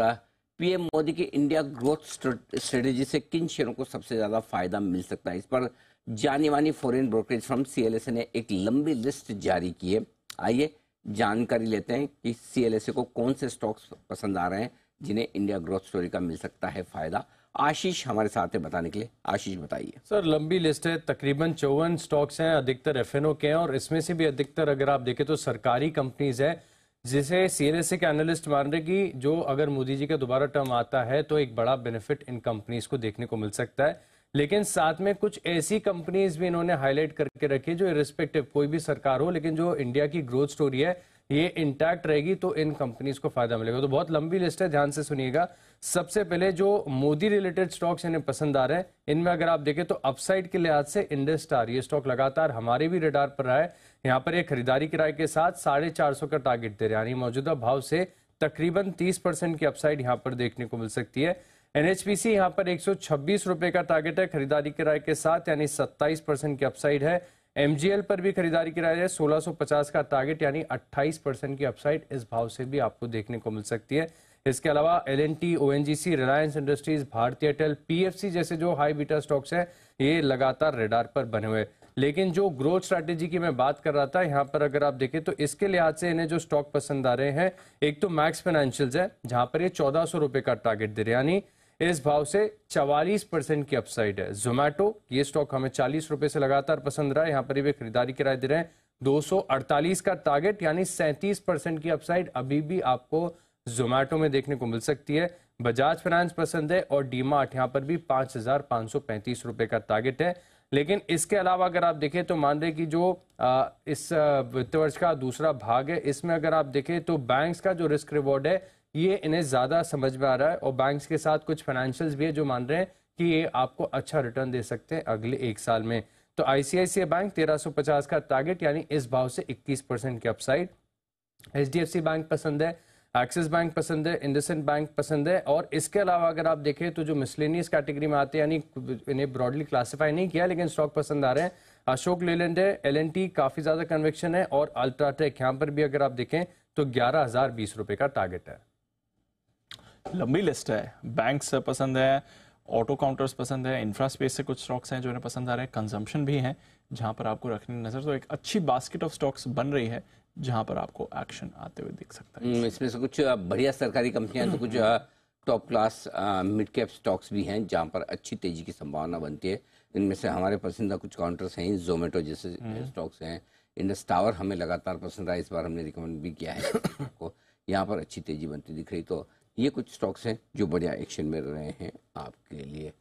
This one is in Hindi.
रहा है पीएम मोदी की इंडिया ग्रोथ स्ट्रेटेजी से किन शेयरों को सबसे ज्यादा फायदा मिल सकता है इस पर जानी मानी फॉरेन ब्रोकरेज फ्रॉम सीएलएसए ने एक लंबी लिस्ट जारी की है आइए जानकारी लेते हैं कि सीएलएसए को कौन से स्टॉक्स पसंद आ रहे हैं जिन्हें इंडिया ग्रोथ स्टोरी का मिल सकता है फायदा आशीष हमारे साथ है बताने के लिए आशीष बताइए सर लंबी लिस्ट है तकरीबन चौवन स्टॉक्स हैं अधिकतर एफएनओ के हैं और इसमें से भी अधिकतर अगर आप देखें तो सरकारी कंपनीज है जिसे सीएनएसए के एनालिस्ट मान रहे कि जो अगर मोदी जी का दोबारा टर्म आता है तो एक बड़ा बेनिफिट इन कंपनीज को देखने को मिल सकता है लेकिन साथ में कुछ ऐसी कंपनीज भी इन्होंने हाईलाइट करके रखी जो रिस्पेक्टिव कोई भी सरकार हो लेकिन जो इंडिया की ग्रोथ स्टोरी है ये इंटैक्ट रहेगी तो इन कंपनीज को फायदा मिलेगा तो बहुत लंबी लिस्ट है ध्यान से सुनिएगा सबसे पहले जो मोदी रिलेटेड स्टॉक्स इन्हें पसंद आ रहे हैं इनमें अगर आप देखें तो अपसाइड के लिहाज से इंडस्टार ये स्टॉक लगातार हमारे भी रेडार पर रहा है यहाँ पर ये खरीदारी किराए के साथ साढ़े चार सौ का टारगेट दे रहे हैं यानी मौजूदा भाव से तकरीबन तीस परसेंट की अपसाइड यहाँ पर देखने को मिल सकती है एनएचपीसी यहाँ पर एक रुपए का टारगेट है खरीदारी किराए के साथ यानी सत्ताईस परसेंट की अपसाइड है एमजीएल पर भी खरीदारी किराया है पचास का टारगेट यानी अट्ठाईस परसेंट की अपसाइड इस भाव से भी आपको देखने को मिल सकती है इसके अलावा L N T O N G C Reliance Industries Bharti Airtel P F C जैसे जो हाई बीटा स्टॉक्स है ये लगातार रेडार पर बने हुए लेकिन जो ग्रोथ स्ट्रैटेजी की मैं बात कर रहा था यहाँ पर अगर आप देखें तो इसके लिहाज से इन्हें जो स्टॉक पसंद आ रहे हैं एक तो मैक्स फाइनेंशियल्स है जहां पर ये चौदह सौ रुपए का टारगेट दे रहे यानी इस भाव से 44 परसेंट की अपसाइड है जोमैटो ये स्टॉक हमें चालीस रुपए से लगातार पसंद रहा है यहाँ पर ये खरीदारी किराए दे रहे हैं अड़तालीस का टारगेट यानी सैंतीस परसेंट की अपसाइड अभी भी आपको जोमैटो में देखने को मिल सकती है बजाज फाइनेंस पसंद है और मार्ट यहाँ पर भी पांच हजार पांच सौ पैंतीस रुपए का टारगेट है लेकिन इसके अलावा अगर आप देखें तो मान रहे की जो इस वित्त वर्ष का दूसरा भाग है इसमें अगर आप देखें तो बैंक्स का जो रिस्क रिवॉर्ड है ये इन्हें ज्यादा समझ में आ रहा है और बैंक्स के साथ कुछ फाइनेंशियल्स भी है जो मान रहे हैं कि ये आपको अच्छा रिटर्न दे सकते हैं अगले एक साल में तो आईसीआईसीआई बैंक 1350 का टारगेट यानी इस भाव से 21 परसेंट की अपसाइड एच बैंक पसंद है एक्सिस बैंक पसंद है इंडसेंट बैंक पसंद है और इसके अलावा अगर आप देखें तो जो मिसलेनियस कैटेगरी में आते हैं यानी इन्हें ब्रॉडली क्लासिफाई नहीं किया लेकिन स्टॉक पसंद आ रहे हैं अशोक लेलैंड है एल काफी ज्यादा कन्वेक्शन है और अल्ट्राटेक यहाँ पर भी अगर आप देखें तो ग्यारह हजार बीस रुपए का टारगेट है लंबी लिस्ट है बैंक पसंद है ऑटो काउंटर्स पसंद है इंफ्रा स्पेस से कुछ स्टॉक्स हैं जो उन्हें पसंद आ रहे हैं कंजम्पशन भी हैं जहाँ पर आपको रखने नज़र तो एक अच्छी बास्केट ऑफ स्टॉक्स बन रही है जहाँ पर आपको एक्शन आते हुए दिख सकता है हम्म, इसमें से कुछ बढ़िया सरकारी कंपनियां तो कुछ top class mid cap stocks भी हैं जहाँ पर अच्छी तेजी की संभावना बनती है इनमें से हमारे पसंदीदा कुछ काउंटर्स हैं जोमेटो जैसे स्टॉक्स हम्म। हैं इंडस टावर हमें लगातार पसंद आया इस बार हमने रिकमेंड भी किया है आपको यहाँ पर अच्छी तेजी बनती दिख रही तो ये कुछ स्टॉक्स हैं जो बढ़िया एक्शन में रहे हैं आपके लिए